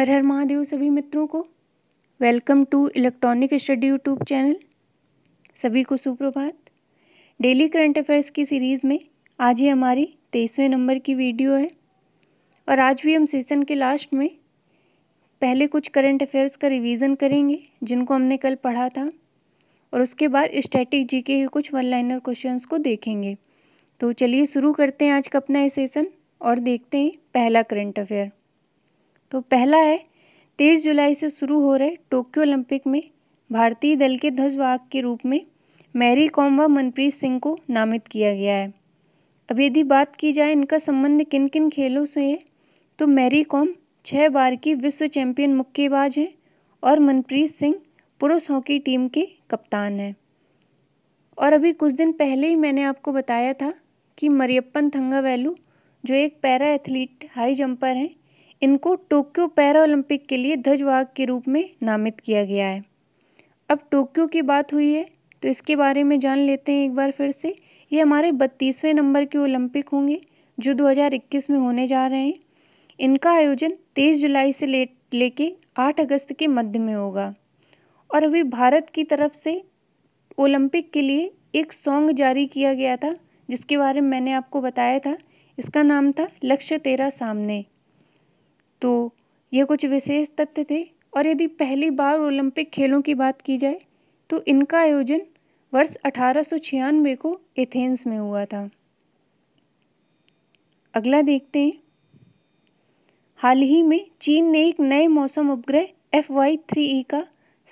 हर हर महादेव सभी मित्रों को welcome to electronic study YouTube channel सभी को सुप्रभात डेली करंट अफेयर्स की सीरीज़ में आज ही हमारी तेईसवें नंबर की वीडियो है और आज भी हम सेशन के लास्ट में पहले कुछ करंट अफेयर्स का रिवीजन करेंगे जिनको हमने कल पढ़ा था और उसके बाद स्टैटिक जी के कुछ वन लाइनर क्वेश्चंस को देखेंगे तो चलिए शुरू करते हैं आज का अपना ये सेशन और देखते हैं पहला करंट अफेयर तो पहला है तेईस जुलाई से शुरू हो रहे टोक्यो ओलंपिक में भारतीय दल के ध्वजवाहक के रूप में मैरी कॉम व मनप्रीत सिंह को नामित किया गया है अब यदि बात की जाए इनका संबंध किन किन खेलों से है तो मैरी कॉम छः बार की विश्व चैंपियन मुक्केबाज हैं और मनप्रीत सिंह पुरुष हॉकी टीम के कप्तान हैं और अभी कुछ दिन पहले ही मैंने आपको बताया था कि मरियप्पन थंगावेलू जो एक पैरा एथलीट हाई जंपर हैं इनको टोक्यो पैरालंपिक के लिए ध्वजवाहक के रूप में नामित किया गया है अब टोक्यो की बात हुई है तो इसके बारे में जान लेते हैं एक बार फिर से ये हमारे बत्तीसवें नंबर के ओलंपिक होंगे जो 2021 में होने जा रहे हैं इनका आयोजन 23 जुलाई से ले लेके 8 अगस्त के मध्य में होगा और अभी भारत की तरफ से ओलंपिक के लिए एक सॉन्ग जारी किया गया था जिसके बारे में मैंने आपको बताया था इसका नाम था लक्ष्य तेरा सामने तो ये कुछ विशेष तथ्य थे और यदि पहली बार ओलंपिक खेलों की बात की जाए तो इनका आयोजन वर्ष अठारह को एथेंस में हुआ था अगला देखते हैं हाल ही में चीन ने एक नए मौसम उपग्रह एफ वाई थ्री ई का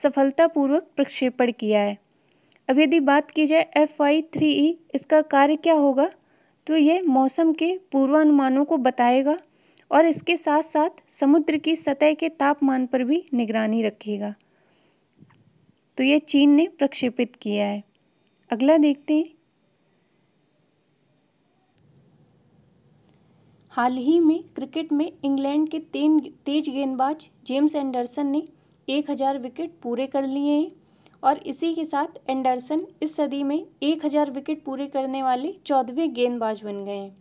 सफलतापूर्वक प्रक्षेपण किया है अब यदि बात की जाए एफ वाई थ्री ई इसका कार्य क्या होगा तो यह मौसम के पूर्वानुमानों को बताएगा और इसके साथ साथ समुद्र की सतह के तापमान पर भी निगरानी रखेगा तो ये चीन ने प्रक्षेपित किया है अगला देखते हैं हाल ही में क्रिकेट में इंग्लैंड के तेन तेज गेंदबाज जेम्स एंडरसन ने 1000 विकेट पूरे कर लिए हैं और इसी के साथ एंडरसन इस सदी में 1000 विकेट पूरे करने वाले चौदहवें गेंदबाज बन गए हैं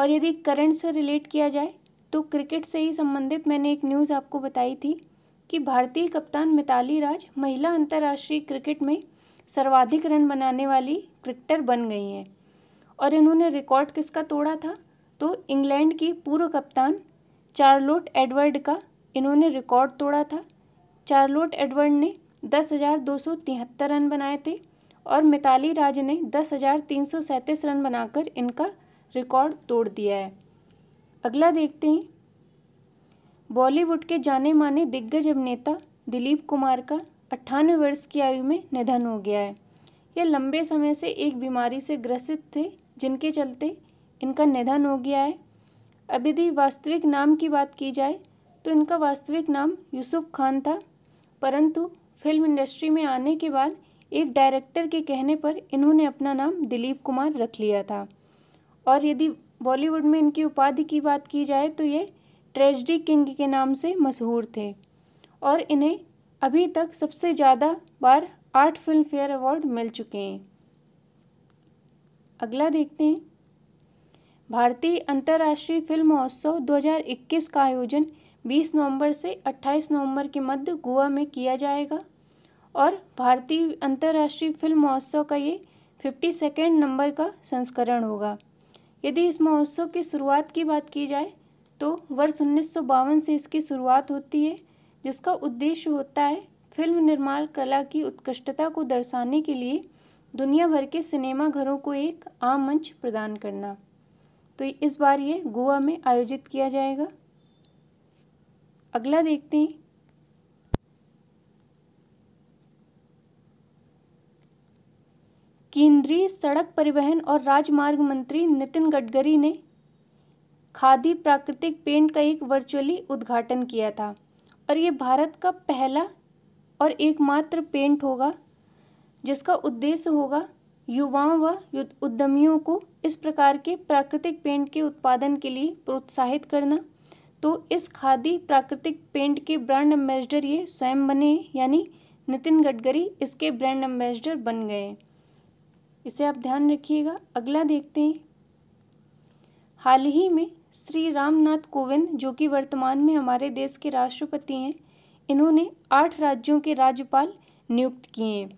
और यदि करंट से रिलेट किया जाए तो क्रिकेट से ही संबंधित मैंने एक न्यूज़ आपको बताई थी कि भारतीय कप्तान मिताली राज महिला अंतर्राष्ट्रीय क्रिकेट में सर्वाधिक रन बनाने वाली क्रिकेटर बन गई हैं और इन्होंने रिकॉर्ड किसका तोड़ा था तो इंग्लैंड की पूर्व कप्तान चार्लोट एडवर्ड का इन्होंने रिकॉर्ड तोड़ा था चार्लोट एडवर्ड ने दस हज़ार दो सौ तिहत्तर रन बनाए थे और मिताली राज ने दस हज़ार तीन सौ सैंतीस रन बनाकर इनका रिकॉर्ड तोड़ दिया है अगला देखते हैं बॉलीवुड के जाने माने दिग्गज अभिनेता दिलीप कुमार का अट्ठानवे वर्ष की आयु में निधन हो गया है यह लंबे समय से एक बीमारी से ग्रसित थे जिनके चलते इनका निधन हो गया है अब यदि वास्तविक नाम की बात की जाए तो इनका वास्तविक नाम यूसुफ खान था परंतु फिल्म इंडस्ट्री में आने के बाद एक डायरेक्टर के कहने पर इन्होंने अपना नाम दिलीप कुमार रख लिया था और यदि बॉलीवुड में इनकी उपाधि की बात की जाए तो ये ट्रेजडी किंग के नाम से मशहूर थे और इन्हें अभी तक सबसे ज़्यादा बार आठ फिल्म फेयर अवार्ड मिल चुके हैं अगला देखते हैं भारतीय अंतर्राष्ट्रीय फिल्म महोत्सव 2021 का आयोजन 20 नवंबर से 28 नवंबर के मध्य गोवा में किया जाएगा और भारतीय अंतर्राष्ट्रीय फिल्म महोत्सव का ये फिफ्टी सेकेंड नंबर का संस्करण होगा यदि इस महोत्सव की शुरुआत की बात की जाए तो वर्ष उन्नीस से इसकी शुरुआत होती है जिसका उद्देश्य होता है फिल्म निर्माण कला की उत्कृष्टता को दर्शाने के लिए दुनिया भर के सिनेमा घरों को एक आम मंच प्रदान करना तो इस बार ये गोवा में आयोजित किया जाएगा अगला देखते हैं केंद्रीय सड़क परिवहन और राजमार्ग मंत्री नितिन गडकरी ने खादी प्राकृतिक पेंट का एक वर्चुअली उद्घाटन किया था और ये भारत का पहला और एकमात्र पेंट होगा जिसका उद्देश्य होगा युवाओं व उद्यमियों को इस प्रकार के प्राकृतिक पेंट के उत्पादन के लिए प्रोत्साहित करना तो इस खादी प्राकृतिक पेंट के ब्रांड एम्बेसडर ये स्वयं बने यानी नितिन गडकरी इसके ब्रांड एम्बेसडर बन गए इसे आप ध्यान रखिएगा अगला देखते हैं हाल ही में श्री रामनाथ कोविंद जो कि वर्तमान में हमारे देश के राष्ट्रपति हैं इन्होंने आठ राज्यों के राज्यपाल नियुक्त किए हैं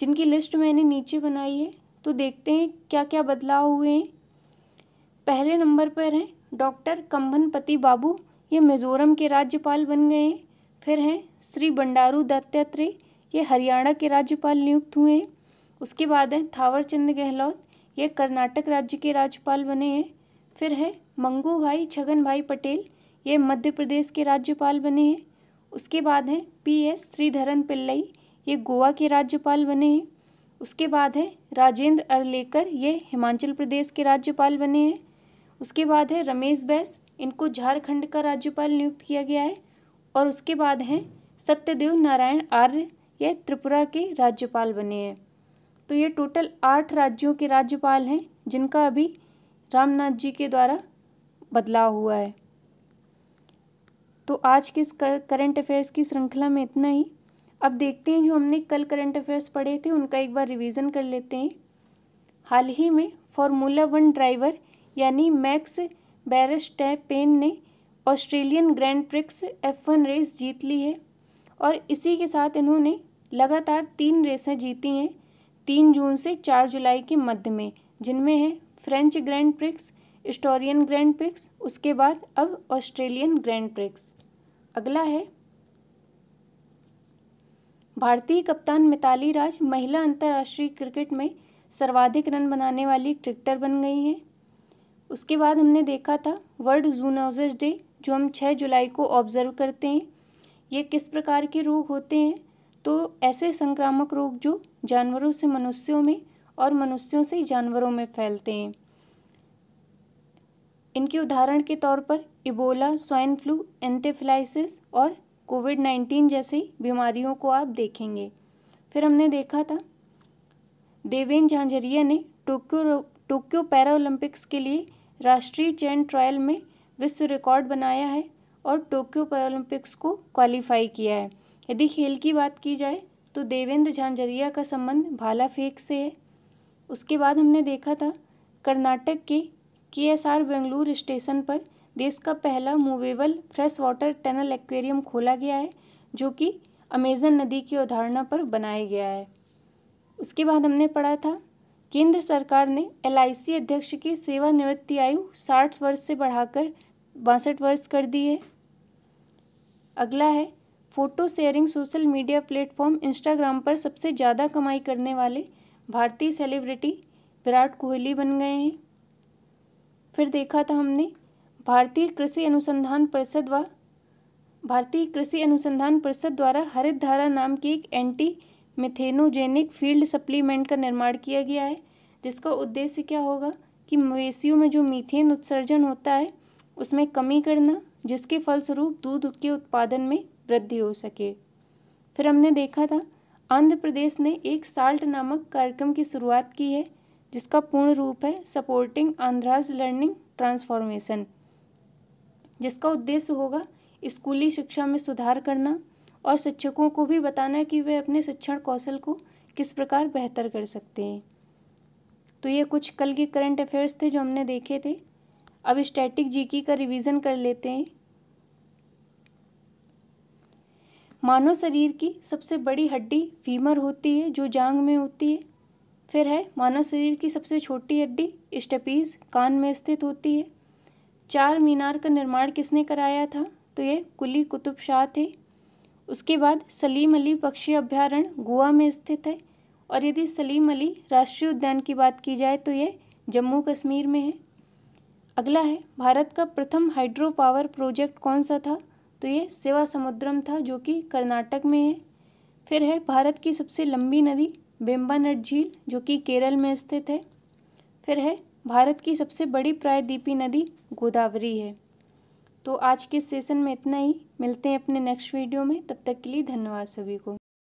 जिनकी लिस्ट मैंने नीचे बनाई है तो देखते हैं क्या क्या बदलाव हुए हैं पहले नंबर पर हैं डॉक्टर कम्भनपति बाबू ये मिज़ोरम के राज्यपाल बन गए हैं फिर हैं श्री बंडारू दत्तात्रेय ये हरियाणा के राज्यपाल नियुक्त हुए हैं उसके बाद है थावरचंद गहलोत ये कर्नाटक राज्य के राज्यपाल बने हैं फिर है मंगू भाई छगन भाई पटेल ये मध्य प्रदेश के राज्यपाल बने हैं उसके बाद है पी एस श्रीधरन पिल्लई ये गोवा के राज्यपाल बने हैं उसके बाद है राजेंद्र अरलेकर ये हिमाचल प्रदेश के राज्यपाल बने हैं उसके बाद है रमेश बैस इनको झारखंड का राज्यपाल नियुक्त किया गया है और उसके बाद हैं सत्यदेव नारायण आर्य ये त्रिपुरा के राज्यपाल बने हैं तो ये टोटल आठ राज्यों के राज्यपाल हैं जिनका अभी रामनाथ जी के द्वारा बदलाव हुआ है तो आज के इस करंट अफेयर्स की श्रृंखला में इतना ही अब देखते हैं जो हमने कल करंट अफेयर्स पढ़े थे उनका एक बार रिवीजन कर लेते हैं हाल ही में फार्मूला वन ड्राइवर यानी मैक्स पेन ने Australian grand prix F one race जीत ली है और इसी के साथ इन्होंने लगातार तीन रेसें जीती हैं तीन जून से चार जुलाई के मध्य में जिनमें है French grand prix Styrian grand prix उसके बाद अब ऑस्ट्रेलियन ग्रैंड प्रिक्स अगला है भारतीय कप्तान मिताली राज महिला अंतर्राष्ट्रीय क्रिकेट में सर्वाधिक रन बनाने वाली क्रिकेटर बन गई हैं उसके बाद हमने देखा था वर्ल्ड जूनोजिस डे जो हम छः जुलाई को ऑब्ज़र्व करते हैं ये किस प्रकार के रोग होते हैं तो ऐसे संक्रामक रोग जो जानवरों से मनुष्यों में और मनुष्यों से जानवरों में फैलते हैं इनके उदाहरण के तौर पर इबोला स्वाइन फ्लू एंटेफिलाइसिस और कोविड नाइन्टीन जैसी बीमारियों को आप देखेंगे फिर हमने देखा था देवेन झांझरिया ने टोक्यो टोक्यो पैरालंपिक्स के लिए राष्ट्रीय चयन ट्रायल में विश्व रिकॉर्ड बनाया है और टोक्यो पैरालंपिक्स को क्वालिफाई किया है यदि खेल की बात की जाए तो देवेंद्र झांझरिया का संबंध भाला फेंक से है उसके बाद हमने देखा था कर्नाटक के के एस आर बेंगलुरु स्टेशन पर देश का पहला movable fresh water tunnel aquarium खोला गया है जो कि अमेजन नदी की अवधारणा पर बनाया गया है उसके बाद हमने पढ़ा था केंद्र सरकार ने एल अध्यक्ष की सेवानिवृत्ति आयु साठ वर्ष से बढ़ाकर बासठ वर्ष कर दी है अगला है photo sharing social media platform Instagram पर सबसे ज़्यादा कमाई करने वाले भारतीय सेलिब्रिटी विराट कोहली बन गए हैं फिर देखा था हमने भारतीय कृषि अनुसंधान परिषद व भारतीय कृषि अनुसंधान परिषद द्वारा हरित धारा नाम की एक एंटी मिथेनोजेनिक फील्ड सप्लीमेंट का निर्माण किया गया है जिसका उद्देश्य क्या होगा कि मवेशियों में जो मीथेन उत्सर्जन होता है उसमें कमी करना जिसके फलस्वरूप दूध के उत्पादन में वृद्धि हो सके फिर हमने देखा था आंध्र प्रदेश ने एक साल्ट नामक कार्यक्रम की शुरुआत की है जिसका पूर्ण रूप है सपोर्टिंग आंध्राज लर्निंग ट्रांसफॉर्मेशन जिसका उद्देश्य होगा स्कूली शिक्षा में सुधार करना और शिक्षकों को भी बताना कि वे अपने शिक्षण कौशल को किस प्रकार बेहतर कर सकते हैं तो ये कुछ कल के करंट अफेयर्स थे जो हमने देखे थे अब स्टैटिक जीके का रिवीजन कर लेते हैं मानव शरीर की सबसे बड़ी हड्डी फीमर होती है जो जांग में होती है फिर है मानव शरीर की सबसे छोटी हड्डी स्टपीज कान में स्थित होती है चार मीनार का निर्माण किसने कराया था तो ये कुली कुतुब शाह थे उसके बाद सलीम अली पक्षी अभ्यारण्य गोवा में स्थित है और यदि सलीम अली राष्ट्रीय उद्यान की बात की जाए तो ये जम्मू कश्मीर में है अगला है भारत का प्रथम हाइड्रो पावर प्रोजेक्ट कौन सा था तो ये सेवा समुद्रम था जो कि कर्नाटक में है फिर है भारत की सबसे लंबी नदी बेम्बानट झील जो कि केरल में स्थित है फिर है भारत की सबसे बड़ी प्रायद्वीपी नदी गोदावरी है तो आज के सेशन में इतना ही मिलते हैं अपने नेक्स्ट वीडियो में तब तक के लिए धन्यवाद सभी को